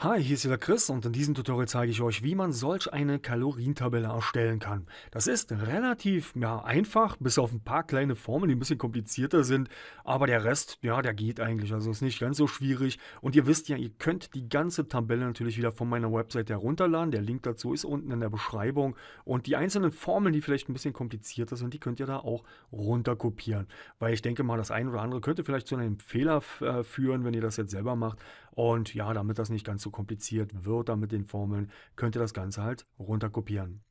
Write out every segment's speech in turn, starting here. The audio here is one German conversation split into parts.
Hi, hier ist wieder Chris und in diesem Tutorial zeige ich euch, wie man solch eine Kalorientabelle erstellen kann. Das ist relativ ja, einfach, bis auf ein paar kleine Formeln, die ein bisschen komplizierter sind, aber der Rest, ja, der geht eigentlich, also ist nicht ganz so schwierig. Und ihr wisst ja, ihr könnt die ganze Tabelle natürlich wieder von meiner Website herunterladen, der Link dazu ist unten in der Beschreibung und die einzelnen Formeln, die vielleicht ein bisschen komplizierter sind, die könnt ihr da auch runterkopieren, weil ich denke mal, das eine oder andere könnte vielleicht zu einem Fehler äh, führen, wenn ihr das jetzt selber macht, und ja, damit das nicht ganz so kompliziert wird, damit den Formeln, könnt ihr das Ganze halt runterkopieren.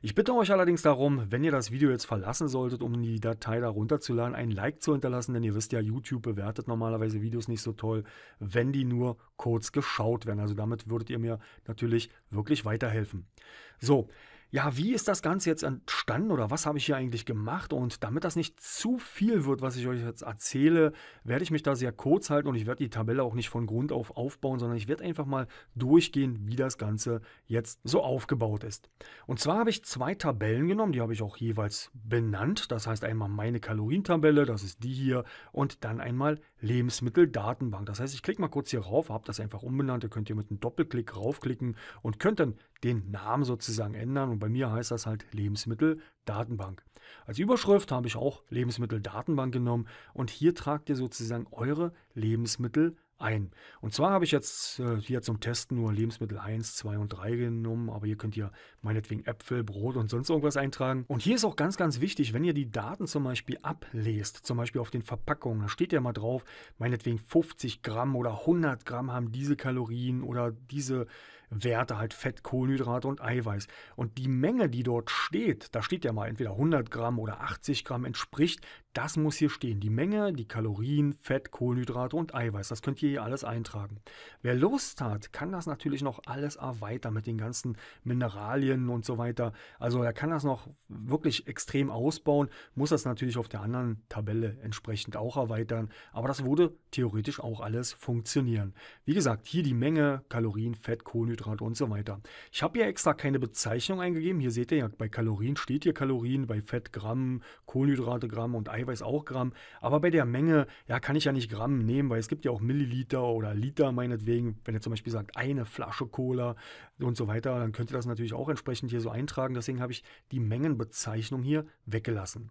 Ich bitte euch allerdings darum, wenn ihr das Video jetzt verlassen solltet, um die Datei da runterzuladen, ein Like zu hinterlassen, denn ihr wisst ja, YouTube bewertet normalerweise Videos nicht so toll, wenn die nur kurz geschaut werden. Also damit würdet ihr mir natürlich wirklich weiterhelfen. So, ja, wie ist das Ganze jetzt entstanden oder was habe ich hier eigentlich gemacht? Und damit das nicht zu viel wird, was ich euch jetzt erzähle, werde ich mich da sehr kurz halten und ich werde die Tabelle auch nicht von Grund auf aufbauen, sondern ich werde einfach mal durchgehen, wie das Ganze jetzt so aufgebaut ist. Und zwar habe ich zwei Tabellen genommen, die habe ich auch jeweils benannt. Das heißt einmal meine Kalorientabelle, das ist die hier, und dann einmal Lebensmitteldatenbank. Das heißt, ich klicke mal kurz hier rauf, habe das einfach umbenannt. Ihr könnt hier mit einem Doppelklick raufklicken und könnt dann den Namen sozusagen ändern. Und bei mir heißt das halt Lebensmitteldatenbank. Als Überschrift habe ich auch Lebensmitteldatenbank genommen und hier tragt ihr sozusagen eure Lebensmittel ein. Und zwar habe ich jetzt äh, hier zum Testen nur Lebensmittel 1, 2 und 3 genommen, aber hier könnt ihr meinetwegen Äpfel, Brot und sonst irgendwas eintragen. Und hier ist auch ganz, ganz wichtig, wenn ihr die Daten zum Beispiel ablest, zum Beispiel auf den Verpackungen, da steht ja mal drauf, meinetwegen 50 Gramm oder 100 Gramm haben diese Kalorien oder diese Werte, halt Fett, Kohlenhydrate und Eiweiß. Und die Menge, die dort steht, da steht ja mal entweder 100 Gramm oder 80 Gramm, entspricht das muss hier stehen. Die Menge, die Kalorien, Fett, Kohlenhydrate und Eiweiß. Das könnt ihr hier alles eintragen. Wer Lust hat, kann das natürlich noch alles erweitern mit den ganzen Mineralien und so weiter. Also er kann das noch wirklich extrem ausbauen, muss das natürlich auf der anderen Tabelle entsprechend auch erweitern. Aber das würde theoretisch auch alles funktionieren. Wie gesagt, hier die Menge, Kalorien, Fett, Kohlenhydrate und so weiter. Ich habe hier extra keine Bezeichnung eingegeben. Hier seht ihr ja, bei Kalorien steht hier Kalorien, bei Fett Gramm, Kohlenhydrate Gramm und Eiweiß. Eiweiß auch Gramm, aber bei der Menge, ja, kann ich ja nicht Gramm nehmen, weil es gibt ja auch Milliliter oder Liter meinetwegen. Wenn ihr zum Beispiel sagt, eine Flasche Cola und so weiter, dann könnt ihr das natürlich auch entsprechend hier so eintragen. Deswegen habe ich die Mengenbezeichnung hier weggelassen.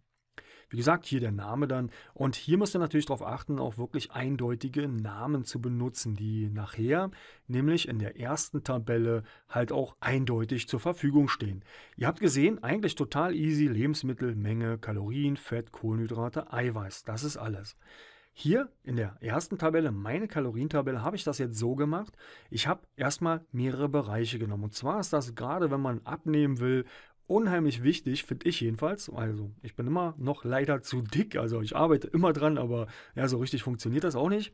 Wie gesagt, hier der Name dann. Und hier müsst ihr natürlich darauf achten, auch wirklich eindeutige Namen zu benutzen, die nachher, nämlich in der ersten Tabelle, halt auch eindeutig zur Verfügung stehen. Ihr habt gesehen, eigentlich total easy, Lebensmittel, Menge, Kalorien, Fett, Kohlenhydrate, Eiweiß, das ist alles. Hier in der ersten Tabelle, meine Kalorientabelle, habe ich das jetzt so gemacht. Ich habe erstmal mehrere Bereiche genommen. Und zwar ist das gerade, wenn man abnehmen will unheimlich wichtig, finde ich jedenfalls. Also, ich bin immer noch leider zu dick, also ich arbeite immer dran, aber ja, so richtig funktioniert das auch nicht.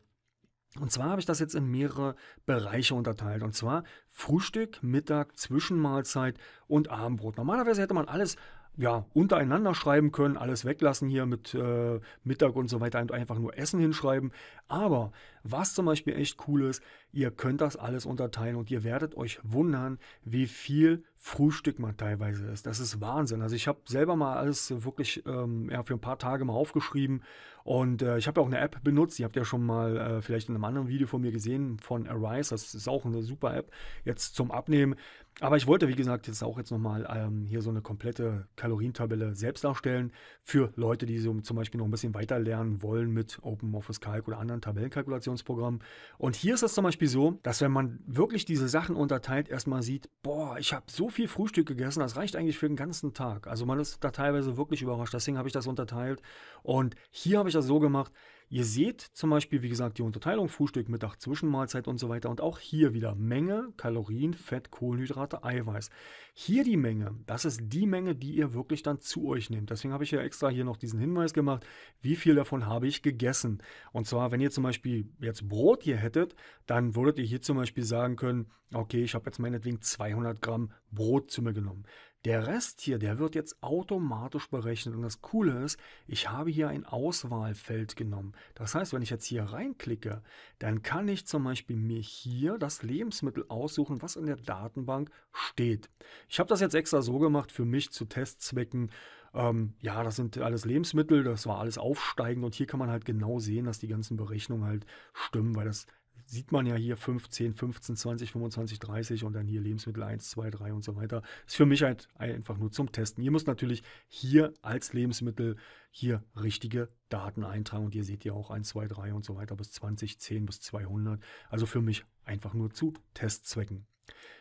Und zwar habe ich das jetzt in mehrere Bereiche unterteilt. Und zwar Frühstück, Mittag, Zwischenmahlzeit und Abendbrot. Normalerweise hätte man alles ja, untereinander schreiben können, alles weglassen hier mit äh, Mittag und so weiter und einfach nur Essen hinschreiben. Aber was zum Beispiel echt cool ist, ihr könnt das alles unterteilen und ihr werdet euch wundern, wie viel Frühstück man teilweise ist. Das ist Wahnsinn. Also ich habe selber mal alles wirklich ähm, ja, für ein paar Tage mal aufgeschrieben und äh, ich habe ja auch eine App benutzt, die habt ihr schon mal äh, vielleicht in einem anderen Video von mir gesehen, von Arise. Das ist auch eine super App jetzt zum Abnehmen. Aber ich wollte, wie gesagt, jetzt auch jetzt nochmal ähm, hier so eine komplette Kalorientabelle selbst darstellen für Leute, die so zum Beispiel noch ein bisschen weiter lernen wollen mit OpenOffice Calc oder anderen Tabellenkalkulationsprogrammen. Und hier ist es zum Beispiel so, dass wenn man wirklich diese Sachen unterteilt, erstmal sieht, boah, ich habe so viel Frühstück gegessen, das reicht eigentlich für den ganzen Tag. Also man ist da teilweise wirklich überrascht. Deswegen habe ich das unterteilt. Und hier habe ich ich das so gemacht. Ihr seht zum Beispiel, wie gesagt, die Unterteilung Frühstück, Mittag, Zwischenmahlzeit und so weiter. Und auch hier wieder Menge, Kalorien, Fett, Kohlenhydrate, Eiweiß. Hier die Menge, das ist die Menge, die ihr wirklich dann zu euch nehmt. Deswegen habe ich ja extra hier noch diesen Hinweis gemacht, wie viel davon habe ich gegessen. Und zwar, wenn ihr zum Beispiel jetzt Brot hier hättet, dann würdet ihr hier zum Beispiel sagen können, okay, ich habe jetzt meinetwegen 200 Gramm Brot zu mir genommen. Der Rest hier, der wird jetzt automatisch berechnet. Und das Coole ist, ich habe hier ein Auswahlfeld genommen. Das heißt, wenn ich jetzt hier reinklicke, dann kann ich zum Beispiel mir hier das Lebensmittel aussuchen, was in der Datenbank steht. Ich habe das jetzt extra so gemacht für mich zu Testzwecken. Ähm, ja, das sind alles Lebensmittel, das war alles aufsteigend und hier kann man halt genau sehen, dass die ganzen Berechnungen halt stimmen, weil das sieht man ja hier 15, 15, 20, 25, 30 und dann hier Lebensmittel 1, 2, 3 und so weiter. Ist für mich halt einfach nur zum Testen. Ihr müsst natürlich hier als Lebensmittel hier richtige Daten eintragen und ihr seht ja auch 1, 2, 3 und so weiter bis 20, 10 bis 200. Also für mich einfach nur zu Testzwecken.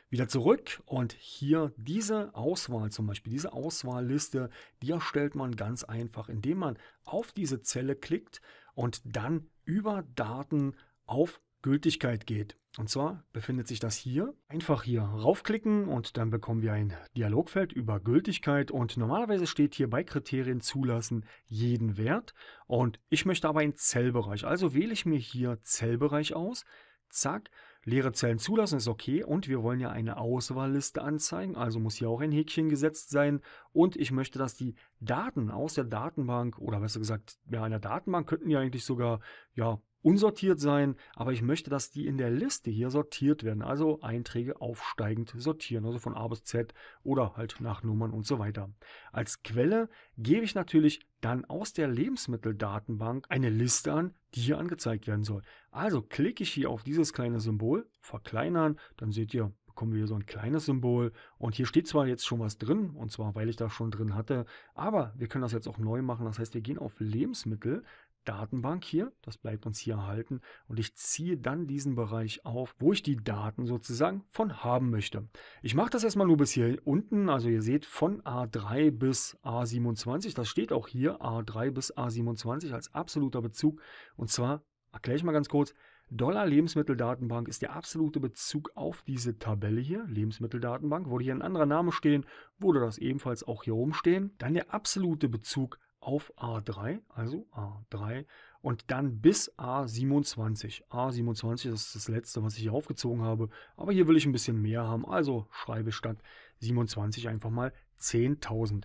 Wieder zurück und hier diese Auswahl zum Beispiel, diese Auswahlliste, die erstellt man ganz einfach, indem man auf diese Zelle klickt und dann über Daten auf Gültigkeit geht. Und zwar befindet sich das hier. Einfach hier raufklicken und dann bekommen wir ein Dialogfeld über Gültigkeit. Und normalerweise steht hier bei Kriterien zulassen jeden Wert. Und ich möchte aber einen Zellbereich. Also wähle ich mir hier Zellbereich aus. Zack. Leere Zellen zulassen ist okay und wir wollen ja eine Auswahlliste anzeigen, also muss hier auch ein Häkchen gesetzt sein und ich möchte, dass die Daten aus der Datenbank oder besser gesagt, ja, einer Datenbank könnten ja eigentlich sogar ja, unsortiert sein, aber ich möchte, dass die in der Liste hier sortiert werden. Also Einträge aufsteigend sortieren, also von A bis Z oder halt nach Nummern und so weiter. Als Quelle gebe ich natürlich dann aus der Lebensmitteldatenbank eine Liste an, die hier angezeigt werden soll. Also klicke ich hier auf dieses kleine Symbol, verkleinern, dann seht ihr, bekommen wir hier so ein kleines Symbol. Und hier steht zwar jetzt schon was drin, und zwar weil ich das schon drin hatte, aber wir können das jetzt auch neu machen. Das heißt, wir gehen auf Lebensmittel, Datenbank hier, das bleibt uns hier erhalten und ich ziehe dann diesen Bereich auf, wo ich die Daten sozusagen von haben möchte. Ich mache das erstmal nur bis hier unten, also ihr seht von A3 bis A27, das steht auch hier A3 bis A27 als absoluter Bezug und zwar, erkläre ich mal ganz kurz, Dollar Lebensmitteldatenbank ist der absolute Bezug auf diese Tabelle hier, Lebensmitteldatenbank, würde hier ein anderer Name stehen, würde das ebenfalls auch hier oben stehen. Dann der absolute Bezug auf A3, also A3 und dann bis A27. A27 ist das letzte, was ich hier aufgezogen habe, aber hier will ich ein bisschen mehr haben, also schreibe statt 27 einfach mal 10.000.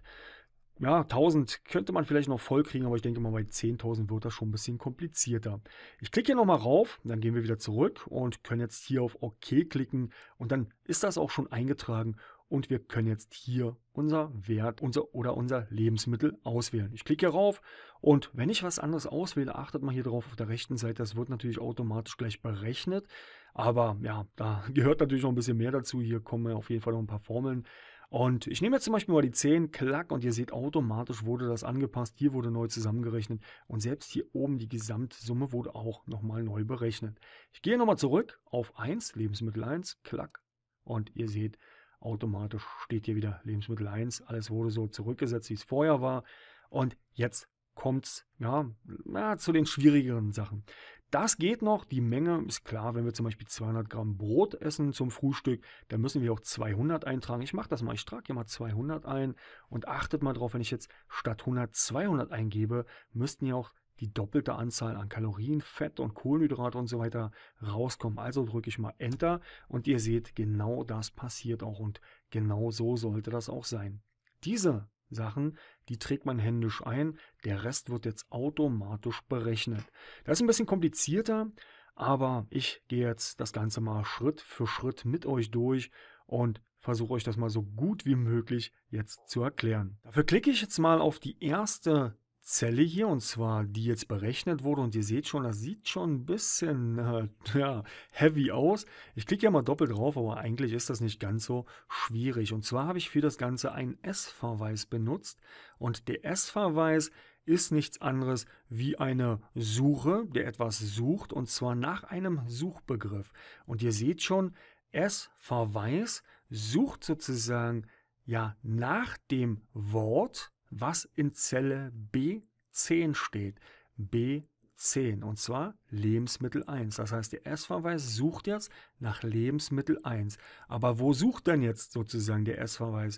Ja, 1000 könnte man vielleicht noch voll kriegen, aber ich denke mal, bei 10.000 wird das schon ein bisschen komplizierter. Ich klicke hier nochmal rauf, dann gehen wir wieder zurück und können jetzt hier auf OK klicken und dann ist das auch schon eingetragen und wir können jetzt hier unser Wert unser, oder unser Lebensmittel auswählen. Ich klicke hier rauf und wenn ich was anderes auswähle, achtet mal hier drauf auf der rechten Seite, das wird natürlich automatisch gleich berechnet, aber ja, da gehört natürlich noch ein bisschen mehr dazu, hier kommen auf jeden Fall noch ein paar Formeln und ich nehme jetzt zum Beispiel mal die 10, klack, und ihr seht, automatisch wurde das angepasst. Hier wurde neu zusammengerechnet. Und selbst hier oben die Gesamtsumme wurde auch nochmal neu berechnet. Ich gehe nochmal zurück auf 1, Lebensmittel 1, klack. Und ihr seht, automatisch steht hier wieder Lebensmittel 1. Alles wurde so zurückgesetzt, wie es vorher war. Und jetzt kommt's ja, ja, zu den schwierigeren Sachen. Das geht noch. Die Menge ist klar. Wenn wir zum Beispiel 200 Gramm Brot essen zum Frühstück, dann müssen wir auch 200 eintragen. Ich mache das mal. Ich trage hier mal 200 ein und achtet mal drauf, wenn ich jetzt statt 100 200 eingebe, müssten ja auch die doppelte Anzahl an Kalorien, Fett und Kohlenhydrate und so weiter rauskommen. Also drücke ich mal Enter und ihr seht, genau das passiert auch und genau so sollte das auch sein. Diese Sachen, die trägt man händisch ein, der Rest wird jetzt automatisch berechnet. Das ist ein bisschen komplizierter, aber ich gehe jetzt das Ganze mal Schritt für Schritt mit euch durch und versuche euch das mal so gut wie möglich jetzt zu erklären. Dafür klicke ich jetzt mal auf die erste Zelle hier und zwar die jetzt berechnet wurde und ihr seht schon, das sieht schon ein bisschen äh, ja, heavy aus. Ich klicke ja mal doppelt drauf, aber eigentlich ist das nicht ganz so schwierig. Und zwar habe ich für das Ganze einen S-Verweis benutzt und der S-Verweis ist nichts anderes wie eine Suche, der etwas sucht und zwar nach einem Suchbegriff. Und ihr seht schon, S-Verweis sucht sozusagen ja nach dem Wort, was in Zelle B10 steht. B10 und zwar Lebensmittel 1. Das heißt, der S-Verweis sucht jetzt nach Lebensmittel 1. Aber wo sucht denn jetzt sozusagen der S-Verweis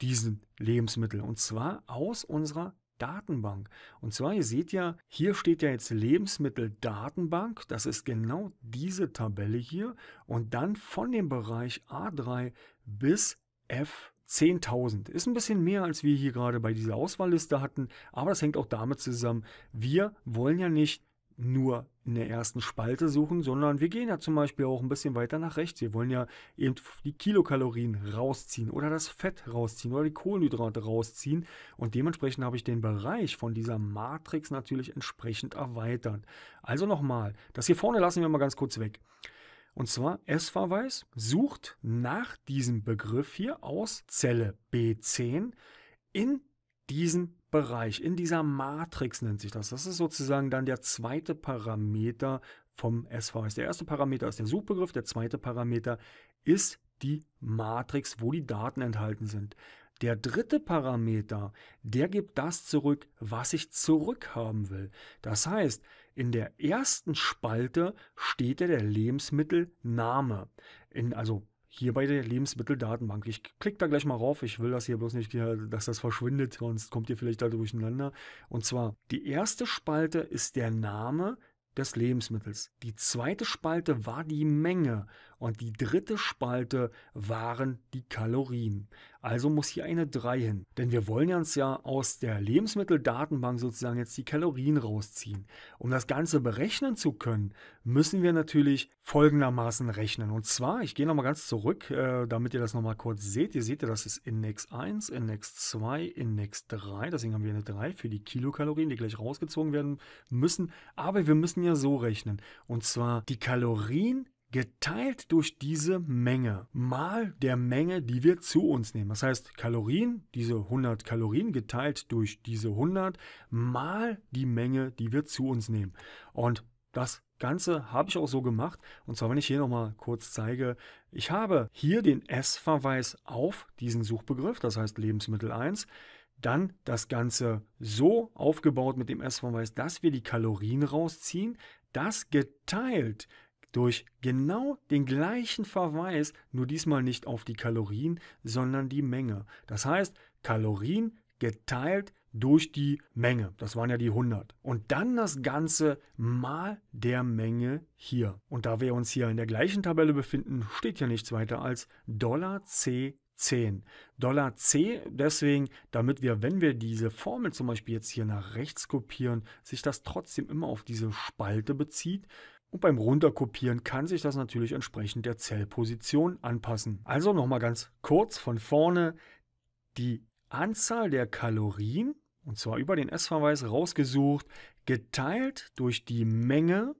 diesen Lebensmittel? Und zwar aus unserer Datenbank. Und zwar, ihr seht ja, hier steht ja jetzt Lebensmittel Datenbank. Das ist genau diese Tabelle hier. Und dann von dem Bereich A3 bis F3. 10.000. Ist ein bisschen mehr, als wir hier gerade bei dieser Auswahlliste hatten, aber das hängt auch damit zusammen, wir wollen ja nicht nur in der ersten Spalte suchen, sondern wir gehen ja zum Beispiel auch ein bisschen weiter nach rechts. Wir wollen ja eben die Kilokalorien rausziehen oder das Fett rausziehen oder die Kohlenhydrate rausziehen. Und dementsprechend habe ich den Bereich von dieser Matrix natürlich entsprechend erweitert. Also nochmal, das hier vorne lassen wir mal ganz kurz weg. Und zwar S-Verweis sucht nach diesem Begriff hier aus Zelle B10 in diesem Bereich, in dieser Matrix nennt sich das. Das ist sozusagen dann der zweite Parameter vom SVS. Der erste Parameter ist der Suchbegriff, der zweite Parameter ist die Matrix, wo die Daten enthalten sind. Der dritte Parameter, der gibt das zurück, was ich zurückhaben will. Das heißt, in der ersten Spalte steht ja der Lebensmittelname. In, also hier bei der Lebensmitteldatenbank. Ich klicke da gleich mal rauf. Ich will das hier bloß nicht, dass das verschwindet, sonst kommt ihr vielleicht da durcheinander. Und zwar, die erste Spalte ist der Name des Lebensmittels. Die zweite Spalte war die Menge und die dritte Spalte waren die Kalorien. Also muss hier eine 3 hin. Denn wir wollen uns ja aus der Lebensmitteldatenbank sozusagen jetzt die Kalorien rausziehen. Um das Ganze berechnen zu können, müssen wir natürlich folgendermaßen rechnen. Und zwar, ich gehe nochmal ganz zurück, äh, damit ihr das nochmal kurz seht. Ihr seht ja, das ist Index 1, Index 2, Index 3. Deswegen haben wir eine 3 für die Kilokalorien, die gleich rausgezogen werden müssen. Aber wir müssen ja so rechnen. Und zwar die Kalorien geteilt durch diese Menge mal der Menge, die wir zu uns nehmen. Das heißt, Kalorien, diese 100 Kalorien geteilt durch diese 100 mal die Menge, die wir zu uns nehmen. Und das Ganze habe ich auch so gemacht. Und zwar, wenn ich hier nochmal kurz zeige, ich habe hier den S-Verweis auf diesen Suchbegriff, das heißt Lebensmittel 1 dann das Ganze so aufgebaut mit dem S-Verweis, dass wir die Kalorien rausziehen, das geteilt durch genau den gleichen Verweis, nur diesmal nicht auf die Kalorien, sondern die Menge. Das heißt, Kalorien geteilt durch die Menge. Das waren ja die 100. Und dann das Ganze mal der Menge hier. Und da wir uns hier in der gleichen Tabelle befinden, steht ja nichts weiter als Dollar C 10. Dollar C deswegen, damit wir, wenn wir diese Formel zum Beispiel jetzt hier nach rechts kopieren, sich das trotzdem immer auf diese Spalte bezieht, und beim Runterkopieren kann sich das natürlich entsprechend der Zellposition anpassen. Also nochmal ganz kurz von vorne die Anzahl der Kalorien, und zwar über den S-Verweis rausgesucht, geteilt durch die Menge,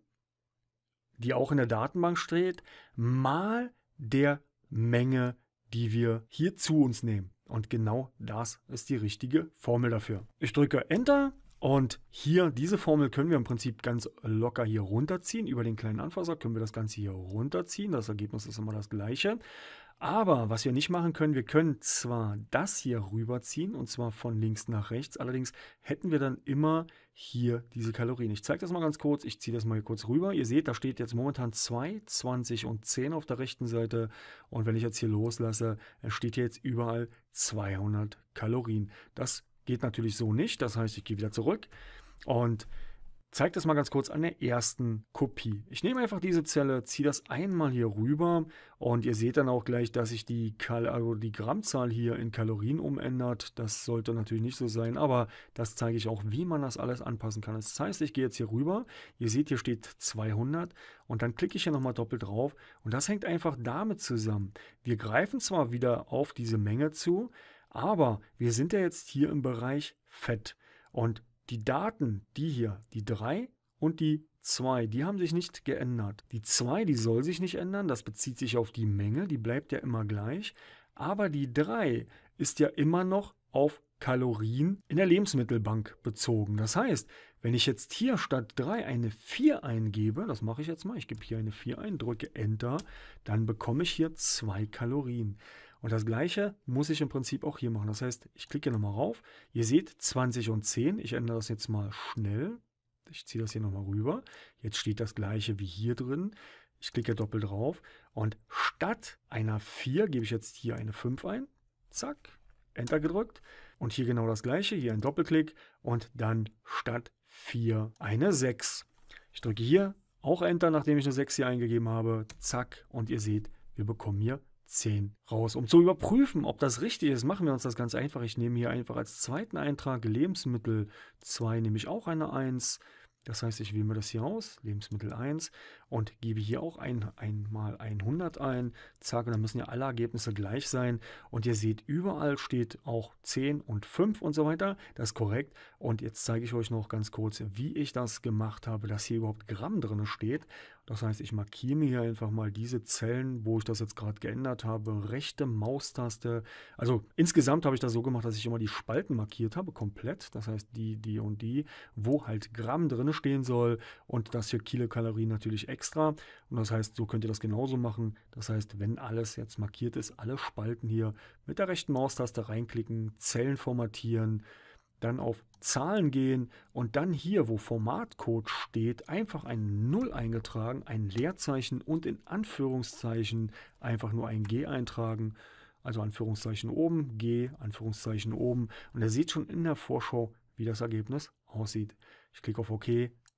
die auch in der Datenbank steht, mal der Menge, die wir hier zu uns nehmen. Und genau das ist die richtige Formel dafür. Ich drücke Enter und hier, diese Formel können wir im Prinzip ganz locker hier runterziehen. Über den kleinen Anfasser können wir das Ganze hier runterziehen. Das Ergebnis ist immer das gleiche. Aber was wir nicht machen können, wir können zwar das hier rüberziehen und zwar von links nach rechts, allerdings hätten wir dann immer hier diese Kalorien. Ich zeige das mal ganz kurz, ich ziehe das mal hier kurz rüber. Ihr seht, da steht jetzt momentan 2, 20 und 10 auf der rechten Seite und wenn ich jetzt hier loslasse, steht hier jetzt überall 200 Kalorien. Das Geht natürlich so nicht. Das heißt, ich gehe wieder zurück und zeige das mal ganz kurz an der ersten Kopie. Ich nehme einfach diese Zelle, ziehe das einmal hier rüber und ihr seht dann auch gleich, dass sich die, also die Grammzahl hier in Kalorien umändert. Das sollte natürlich nicht so sein, aber das zeige ich auch, wie man das alles anpassen kann. Das heißt, ich gehe jetzt hier rüber, ihr seht, hier steht 200 und dann klicke ich hier nochmal doppelt drauf und das hängt einfach damit zusammen. Wir greifen zwar wieder auf diese Menge zu, aber wir sind ja jetzt hier im Bereich Fett. Und die Daten, die hier, die 3 und die 2, die haben sich nicht geändert. Die 2, die soll sich nicht ändern, das bezieht sich auf die Menge, die bleibt ja immer gleich. Aber die 3 ist ja immer noch auf Kalorien in der Lebensmittelbank bezogen. Das heißt, wenn ich jetzt hier statt 3 eine 4 eingebe, das mache ich jetzt mal, ich gebe hier eine 4 ein, drücke Enter, dann bekomme ich hier 2 Kalorien. Und das gleiche muss ich im Prinzip auch hier machen. Das heißt, ich klicke nochmal rauf. Ihr seht 20 und 10. Ich ändere das jetzt mal schnell. Ich ziehe das hier nochmal rüber. Jetzt steht das gleiche wie hier drin. Ich klicke doppelt drauf und statt einer 4 gebe ich jetzt hier eine 5 ein. Zack, Enter gedrückt. Und hier genau das gleiche, hier ein Doppelklick und dann statt 4 eine 6. Ich drücke hier auch Enter, nachdem ich eine 6 hier eingegeben habe. Zack, und ihr seht, wir bekommen hier 10 raus. Um zu überprüfen, ob das richtig ist, machen wir uns das ganz einfach. Ich nehme hier einfach als zweiten Eintrag Lebensmittel 2, nehme ich auch eine 1. Das heißt, ich wähle mir das hier aus, Lebensmittel 1 und gebe hier auch ein, einmal 100 ein. Zack, und dann müssen ja alle Ergebnisse gleich sein. Und ihr seht, überall steht auch 10 und 5 und so weiter. Das ist korrekt. Und jetzt zeige ich euch noch ganz kurz, wie ich das gemacht habe, dass hier überhaupt Gramm drin steht. Das heißt, ich markiere mir hier einfach mal diese Zellen, wo ich das jetzt gerade geändert habe. Rechte Maustaste. Also insgesamt habe ich das so gemacht, dass ich immer die Spalten markiert habe, komplett. Das heißt, die, die und die, wo halt Gramm drin stehen soll. Und das hier Kilokalorien natürlich extra. Und das heißt, so könnt ihr das genauso machen. Das heißt, wenn alles jetzt markiert ist, alle Spalten hier mit der rechten Maustaste reinklicken, Zellen formatieren, dann auf Zahlen gehen und dann hier, wo Formatcode steht, einfach ein 0 eingetragen, ein Leerzeichen und in Anführungszeichen einfach nur ein G eintragen. Also Anführungszeichen oben, G, Anführungszeichen oben. Und ihr seht schon in der Vorschau, wie das Ergebnis aussieht. Ich klicke auf OK,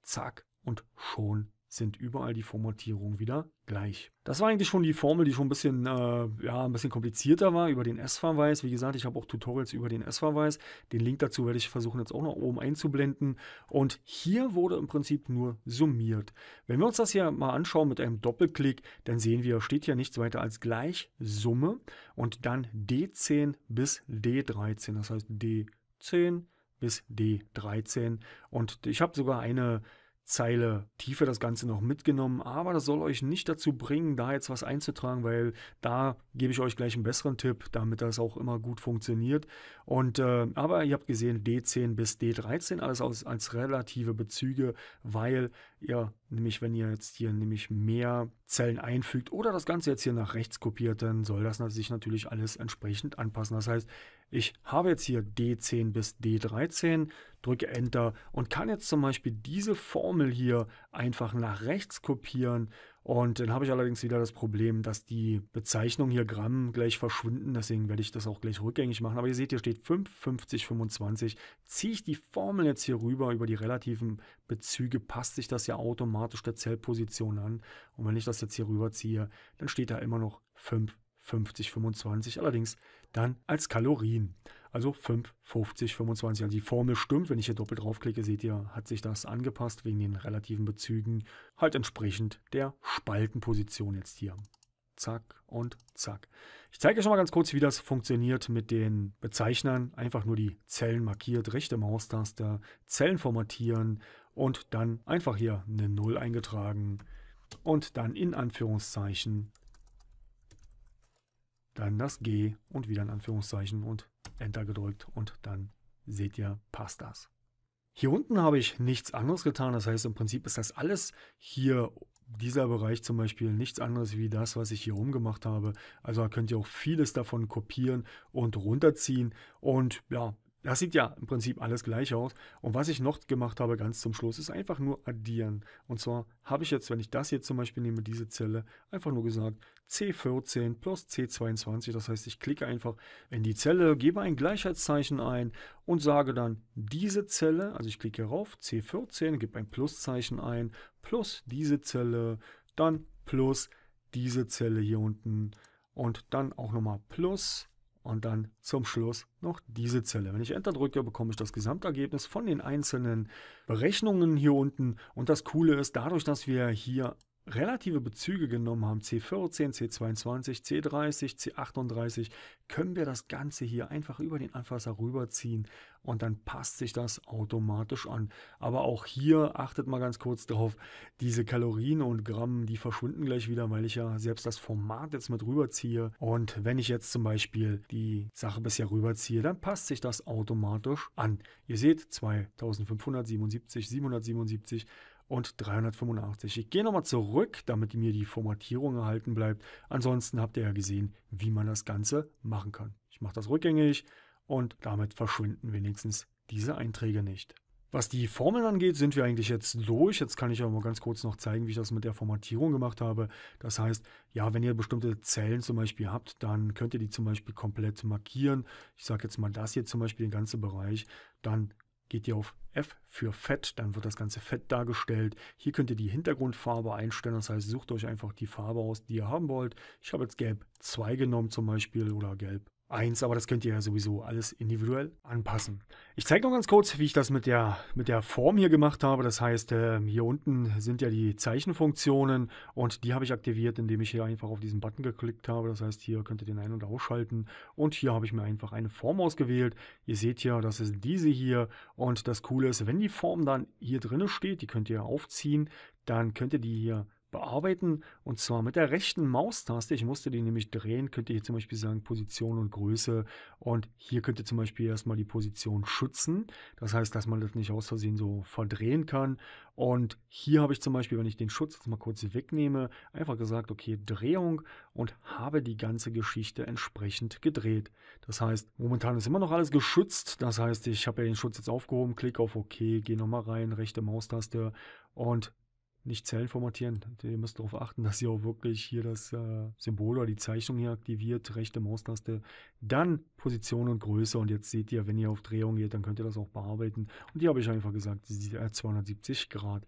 zack und schon sind überall die Formatierungen wieder gleich. Das war eigentlich schon die Formel, die schon ein bisschen, äh, ja, ein bisschen komplizierter war über den S-Verweis. Wie gesagt, ich habe auch Tutorials über den S-Verweis. Den Link dazu werde ich versuchen jetzt auch noch oben einzublenden. Und hier wurde im Prinzip nur summiert. Wenn wir uns das hier mal anschauen mit einem Doppelklick, dann sehen wir, steht hier nichts weiter als gleich Summe und dann D10 bis D13. Das heißt D10 bis D13. Und ich habe sogar eine Zeile Tiefe das Ganze noch mitgenommen, aber das soll euch nicht dazu bringen, da jetzt was einzutragen, weil da gebe ich euch gleich einen besseren Tipp, damit das auch immer gut funktioniert. Und äh, aber ihr habt gesehen, D10 bis D13, alles aus, als relative Bezüge, weil ihr nämlich, wenn ihr jetzt hier nämlich mehr Zellen einfügt oder das Ganze jetzt hier nach rechts kopiert, dann soll das sich natürlich alles entsprechend anpassen. Das heißt, ich habe jetzt hier D10 bis D13, drücke Enter und kann jetzt zum Beispiel diese Formel hier einfach nach rechts kopieren. Und dann habe ich allerdings wieder das Problem, dass die Bezeichnung hier Gramm gleich verschwinden. Deswegen werde ich das auch gleich rückgängig machen. Aber ihr seht, hier steht 5, 50, 25. Ziehe ich die Formel jetzt hier rüber über die relativen Bezüge, passt sich das ja automatisch der Zellposition an. Und wenn ich das jetzt hier rüberziehe, dann steht da immer noch 5, 50, 25. Allerdings dann als Kalorien. Also 5, 50, 25. Also die Formel stimmt. Wenn ich hier doppelt draufklicke, seht ihr, hat sich das angepasst wegen den relativen Bezügen. Halt entsprechend der Spaltenposition jetzt hier. Zack und zack. Ich zeige euch schon mal ganz kurz, wie das funktioniert mit den Bezeichnern. Einfach nur die Zellen markiert, rechte Maustaste, Zellen formatieren und dann einfach hier eine 0 eingetragen und dann in Anführungszeichen dann das G und wieder ein Anführungszeichen und Enter gedrückt und dann seht ihr, passt das. Hier unten habe ich nichts anderes getan, das heißt im Prinzip ist das alles hier, dieser Bereich zum Beispiel, nichts anderes wie das, was ich hier rumgemacht habe. Also da könnt ihr auch vieles davon kopieren und runterziehen und ja, das sieht ja im Prinzip alles gleich aus. Und was ich noch gemacht habe ganz zum Schluss, ist einfach nur addieren. Und zwar habe ich jetzt, wenn ich das hier zum Beispiel nehme, diese Zelle, einfach nur gesagt C14 plus C22. Das heißt, ich klicke einfach in die Zelle, gebe ein Gleichheitszeichen ein und sage dann diese Zelle, also ich klicke hier rauf, C14, gebe ein Pluszeichen ein, plus diese Zelle, dann plus diese Zelle hier unten und dann auch nochmal plus und dann zum Schluss noch diese Zelle. Wenn ich Enter drücke, bekomme ich das Gesamtergebnis von den einzelnen Berechnungen hier unten. Und das Coole ist, dadurch, dass wir hier relative Bezüge genommen haben, C14, C22, C30, C38, können wir das Ganze hier einfach über den Anfasser rüberziehen und dann passt sich das automatisch an. Aber auch hier achtet mal ganz kurz drauf, diese Kalorien und Gramm, die verschwinden gleich wieder, weil ich ja selbst das Format jetzt mit rüberziehe. Und wenn ich jetzt zum Beispiel die Sache bisher rüberziehe, dann passt sich das automatisch an. Ihr seht 2577, 777 und 385. Ich gehe nochmal zurück, damit mir die Formatierung erhalten bleibt. Ansonsten habt ihr ja gesehen, wie man das Ganze machen kann. Ich mache das rückgängig und damit verschwinden wenigstens diese Einträge nicht. Was die Formeln angeht, sind wir eigentlich jetzt durch. Jetzt kann ich aber mal ganz kurz noch zeigen, wie ich das mit der Formatierung gemacht habe. Das heißt, ja, wenn ihr bestimmte Zellen zum Beispiel habt, dann könnt ihr die zum Beispiel komplett markieren. Ich sage jetzt mal das hier zum Beispiel, den ganzen Bereich. Dann geht ihr auf F für Fett, dann wird das ganze Fett dargestellt. Hier könnt ihr die Hintergrundfarbe einstellen, das heißt, sucht euch einfach die Farbe aus, die ihr haben wollt. Ich habe jetzt gelb 2 genommen zum Beispiel oder gelb 1, aber das könnt ihr ja sowieso alles individuell anpassen. Ich zeige noch ganz kurz, wie ich das mit der, mit der Form hier gemacht habe. Das heißt, ähm, hier unten sind ja die Zeichenfunktionen und die habe ich aktiviert, indem ich hier einfach auf diesen Button geklickt habe. Das heißt, hier könnt ihr den ein- und ausschalten und hier habe ich mir einfach eine Form ausgewählt. Ihr seht ja, das ist diese hier und das Coole ist, wenn die Form dann hier drin steht, die könnt ihr aufziehen, dann könnt ihr die hier bearbeiten und zwar mit der rechten Maustaste. Ich musste die nämlich drehen, könnt ihr hier zum Beispiel sagen Position und Größe und hier könnt ihr zum Beispiel erstmal die Position schützen. Das heißt, dass man das nicht aus Versehen so verdrehen kann und hier habe ich zum Beispiel, wenn ich den Schutz jetzt mal kurz wegnehme, einfach gesagt, okay, Drehung und habe die ganze Geschichte entsprechend gedreht. Das heißt, momentan ist immer noch alles geschützt. Das heißt, ich habe ja den Schutz jetzt aufgehoben, klicke auf OK, gehe nochmal rein, rechte Maustaste und nicht Zellen formatieren. Ihr müsst darauf achten, dass ihr auch wirklich hier das äh, Symbol oder die Zeichnung hier aktiviert, rechte Maustaste, dann Position und Größe. Und jetzt seht ihr, wenn ihr auf Drehung geht, dann könnt ihr das auch bearbeiten. Und hier habe ich einfach gesagt, 270 Grad.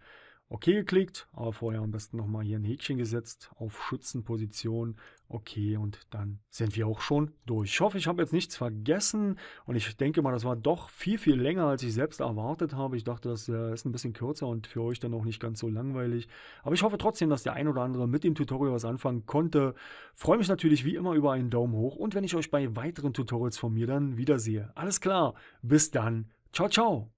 OK geklickt, aber vorher am besten nochmal hier ein Häkchen gesetzt auf Schützenposition. Okay, und dann sind wir auch schon durch. Ich hoffe, ich habe jetzt nichts vergessen und ich denke mal, das war doch viel, viel länger, als ich selbst erwartet habe. Ich dachte, das äh, ist ein bisschen kürzer und für euch dann auch nicht ganz so langweilig. Aber ich hoffe trotzdem, dass der ein oder andere mit dem Tutorial was anfangen konnte. Freue mich natürlich wie immer über einen Daumen hoch und wenn ich euch bei weiteren Tutorials von mir dann wiedersehe. Alles klar, bis dann. Ciao, ciao.